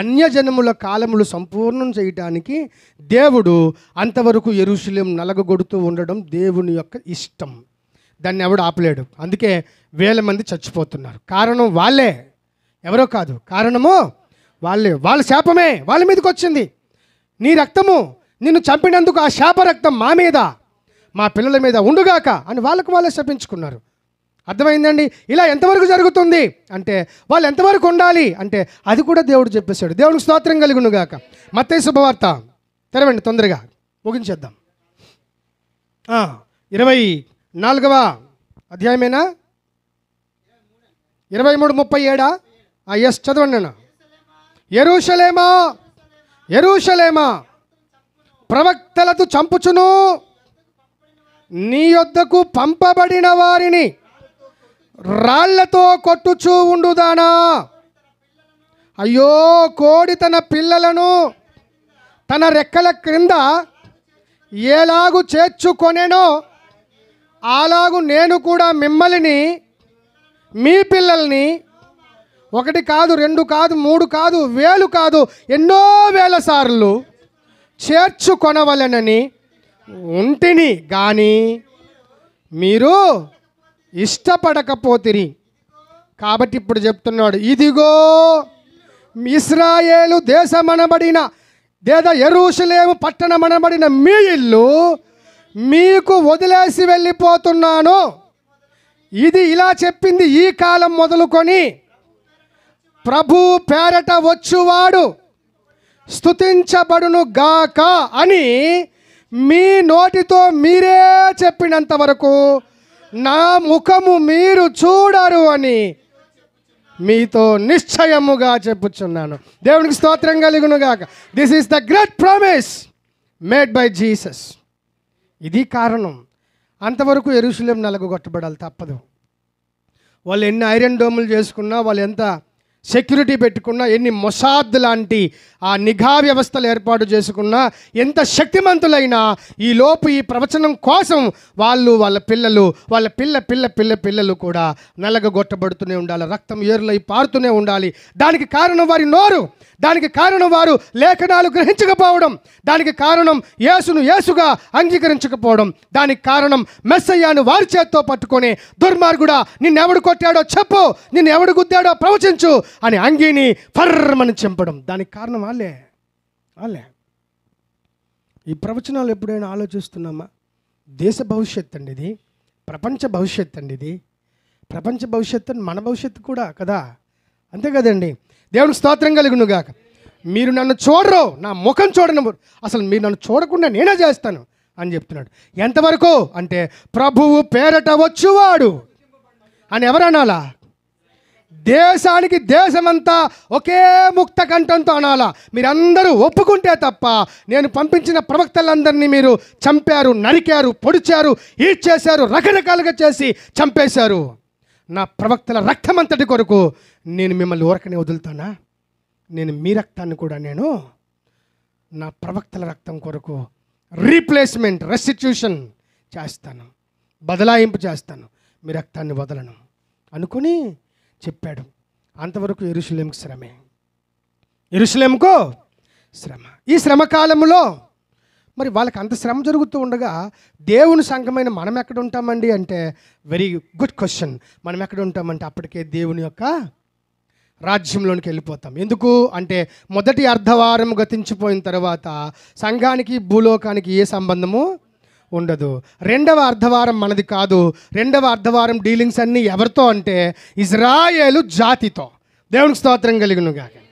అన్యజనముల కాలములు సంపూర్ణం చేయటానికి దేవుడు అంతవరకు ఎరుశల్యం నలగొడుతూ ఉండడం దేవుని యొక్క ఇష్టం దాన్ని ఎవడు ఆపలేడు అందుకే వేల మంది చచ్చిపోతున్నారు కారణం వాళ్ళే ఎవరో కాదు కారణము వాళ్ళే వాళ్ళ శాపమే వాళ్ళ మీదకి వచ్చింది నీ రక్తము నిన్ను చంపినందుకు ఆ శాప రక్తం మా మీద మా పిల్లల మీద ఉండుగాక అని వాళ్ళకు వాళ్ళే శపించుకున్నారు అర్థమైందండి ఇలా ఎంతవరకు జరుగుతుంది అంటే వాళ్ళు ఎంతవరకు ఉండాలి అంటే అది కూడా దేవుడు చెప్పేశాడు దేవుడికి స్తోత్రం కలుగునుగాక మత్తే శుభవార్త తెరవండి తొందరగా ముగించేద్దాం ఇరవై నాలుగవ అధ్యాయమేనా ఇరవై మూడు ముప్పై ఏడా ఎస్ చదవండి అన్న ఎరుషలేమా ఎరుషలేమా ప్రవక్తలతో చంపుచును నీ యొద్దకు పంపబడిన వారిని రాళ్లతో కొట్టుచూ ఉండుదానా అయ్యో కోడి తన పిల్లలను తన రెక్కల క్రింద ఏలాగు చేర్చుకొనేనో అలాగు నేను కూడా మిమ్మల్ని మీ పిల్లల్ని ఒకటి కాదు రెండు కాదు మూడు కాదు వేలు కాదు ఎన్నో వేల సార్లు చేర్చుకొనవలనని ఉంటిని కానీ మీరు ఇష్టపడకపోతిరి కాబట్టి ఇప్పుడు చెప్తున్నాడు ఇదిగో ఇస్రాయేలు దేశమనబడిన లేదా ఎరుషలేము పట్టణమనబడిన మీ ఇల్లు మీకు వదిలేసి వెళ్ళిపోతున్నాను ఇది ఇలా చెప్పింది ఈ కాలం మొదలుకొని ప్రభు పేరట వచ్చువాడు స్థుతించబడును గాక అని మీ నోటితో మీరే చెప్పినంత వరకు నా ముఖము మీరు చూడరు అని మీతో నిశ్చయముగా చెప్పుచున్నాను దేవునికి స్తోత్రం గాక this is the great promise made by Jesus ఇది కారణం అంతవరకు నలుగు కొట్టబడాలి తప్పదు వాళ్ళు ఎన్ని ఐరన్ డోములు చేసుకున్నా వాళ్ళు ఎంత సెక్యూరిటీ పెట్టుకున్నా ఎన్ని మొసాద్ లాంటి ఆ నిఘా వ్యవస్థలు ఏర్పాటు చేసుకున్నా ఎంత శక్తిమంతులైనా ఈ లోపు ఈ ప్రవచనం కోసం వాళ్ళు వాళ్ళ పిల్లలు వాళ్ళ పిల్ల పిల్ల పిల్ల పిల్లలు కూడా నలగొట్టబడుతూనే ఉండాలి రక్తం ఏరులై పారుతూనే ఉండాలి దానికి కారణం వారి నోరు దానికి కారణం వారు లేఖనాలు గ్రహించకపోవడం దానికి కారణం యేసును యేసుగా అంగీకరించకపోవడం దానికి కారణం మెస్సయ్యాను వారి చేత్తో పట్టుకొని దుర్మార్గుడా నిన్నెవడు కొట్టాడో చెప్పు నిన్నెవడు గుద్దాడో ప్రవచించు అని అంగీని ఫర్మని చెంపడం దానికి కారణం వాళ్ళే వాళ్ళే ఈ ప్రవచనాలు ఎప్పుడైనా ఆలోచిస్తున్నామా దేశ భవిష్యత్ అండి ఇది ప్రపంచ భవిష్యత్ అండి ఇది ప్రపంచ భవిష్యత్తు మన భవిష్యత్తు కూడా కదా అంతే కదండి దేవుని స్తోత్రం గాక మీరు నన్ను చూడరు నా ముఖం చూడను అసలు మీరు నన్ను చూడకుండా నేనే చేస్తాను అని చెప్తున్నాడు ఎంతవరకు అంటే ప్రభువు పేరట వచ్చువాడు అని ఎవరనాలా దేశానికి దేశమంతా ఒకే ముక్త కంఠంతో అనాలా మీరందరూ ఒప్పుకుంటే తప్ప నేను పంపించిన ప్రవక్తలందరినీ మీరు చంపారు నరికారు పొడిచారు చేశారు రకరకాలుగా చేసి చంపేశారు నా ప్రవక్తల రక్తమంతటి కొరకు నేను మిమ్మల్ని ఊరకనే వదులుతానా నేను మీ రక్తాన్ని కూడా నేను నా ప్రవక్తల రక్తం కొరకు రీప్లేస్మెంట్ రెస్టిట్యూషన్ చేస్తాను బదలాయింపు చేస్తాను మీ రక్తాన్ని వదలను అనుకుని చెప్పాడు అంతవరకు ఎరుశలేంకు శ్రమే ఎరుసలేంకు శ్రమ ఈ శ్రమ కాలంలో మరి వాళ్ళకి అంత శ్రమ జరుగుతూ ఉండగా దేవుని సంఘమైన మనం ఎక్కడ ఉంటామండి అంటే వెరీ గుడ్ క్వశ్చన్ మనం ఎక్కడ ఉంటామంటే అప్పటికే దేవుని యొక్క రాజ్యంలోనికి వెళ్ళిపోతాం ఎందుకు అంటే మొదటి అర్ధవారం గతించిపోయిన తర్వాత సంఘానికి భూలోకానికి ఏ సంబంధము ఉండదు రెండవ అర్ధవారం మనది కాదు రెండవ అర్ధవారం డీలింగ్స్ అన్నీ ఎవరితో అంటే ఇజ్రాయేలు జాతితో దేవునికి స్తోత్రం కలిగినగాక